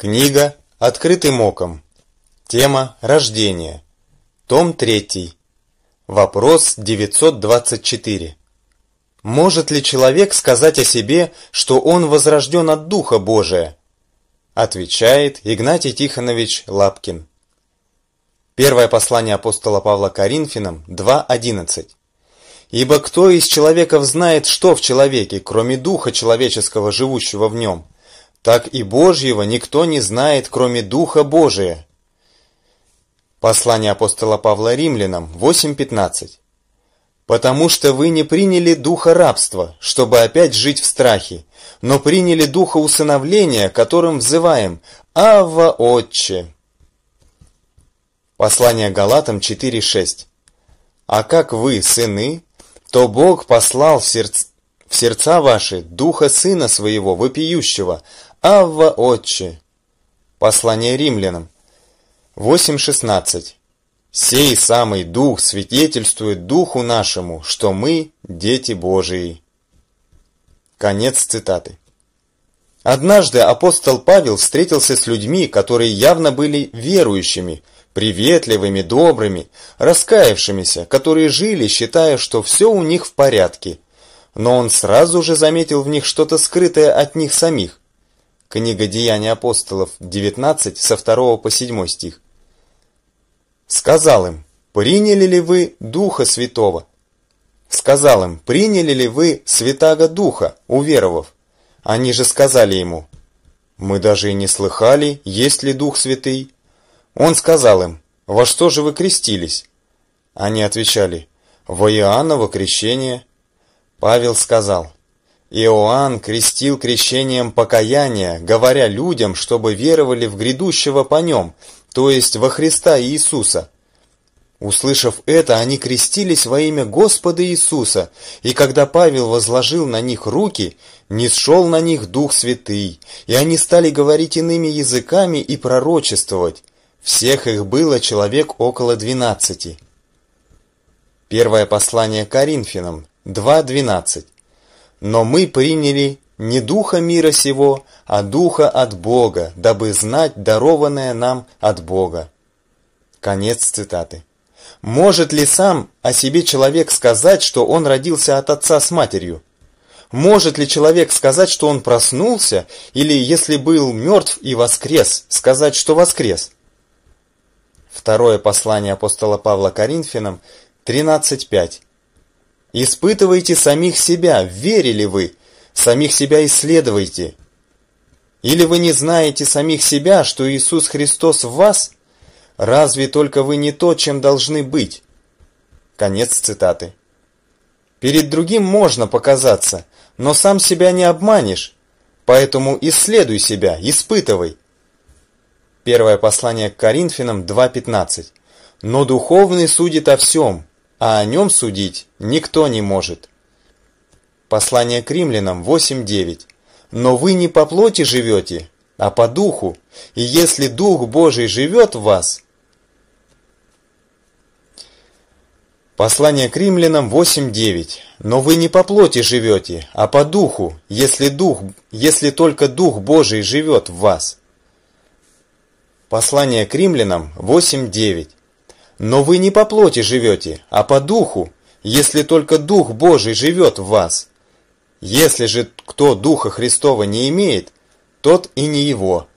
Книга «Открытым оком». Тема «Рождение». Том 3. Вопрос 924. Может ли человек сказать о себе, что он возрожден от Духа Божия? Отвечает Игнатий Тихонович Лапкин. Первое послание апостола Павла Коринфянам 2.11. «Ибо кто из человеков знает, что в человеке, кроме духа человеческого, живущего в нем?» так и Божьего никто не знает, кроме Духа Божия. Послание апостола Павла римлянам 8.15 «Потому что вы не приняли духа рабства, чтобы опять жить в страхе, но приняли духа усыновления, которым взываем «Ава Отче». Послание Галатам 4.6 «А как вы, сыны, то Бог послал в, сердц... в сердца ваши Духа Сына Своего, вопиющего, «Авва Отче». Послание римлянам 8.16. «Сей самый Дух свидетельствует Духу нашему, что мы – дети Божии». Конец цитаты. Однажды апостол Павел встретился с людьми, которые явно были верующими, приветливыми, добрыми, раскаявшимися, которые жили, считая, что все у них в порядке. Но он сразу же заметил в них что-то скрытое от них самих. Книга Деяний апостолов 19 со 2 по 7 стих. Сказал им, приняли ли вы Духа Святого? Сказал им, приняли ли вы Святаго Духа, уверовав? Они же сказали ему, мы даже и не слыхали, есть ли Дух Святый. Он сказал им, во что же вы крестились? Они отвечали, во Иоанново крещение. Павел сказал, Иоанн крестил крещением покаяния, говоря людям, чтобы веровали в грядущего по нем, то есть во Христа Иисуса. Услышав это, они крестились во имя Господа Иисуса, и когда Павел возложил на них руки, не сшел на них Дух Святый, и они стали говорить иными языками и пророчествовать. Всех их было человек около двенадцати. Первое послание Коринфянам 2.12 но мы приняли не духа мира сего, а духа от Бога, дабы знать дарованное нам от Бога. Конец цитаты. Может ли сам о себе человек сказать, что он родился от отца с матерью? Может ли человек сказать, что он проснулся, или, если был мертв и воскрес, сказать, что воскрес? Второе послание апостола Павла Коринфянам 13.5. Испытывайте самих себя, верили вы, самих себя исследуйте. Или вы не знаете самих себя, что Иисус Христос в вас? Разве только вы не то, чем должны быть? Конец цитаты. Перед другим можно показаться, но сам себя не обманешь. Поэтому исследуй себя, испытывай. Первое послание к Коринфянам 2.15. Но духовный судит о всем, а о нем судить никто не может. Послание к римлянам 8.9. «Но вы не по плоти живете, а по духу, и если Дух Божий живет в вас...» Послание к римлянам 8.9. «Но вы не по плоти живете, а по духу, если, дух, если только Дух Божий живет в вас». Послание к римлянам 8.9. Но вы не по плоти живете, а по духу, если только Дух Божий живет в вас. Если же кто Духа Христова не имеет, тот и не его.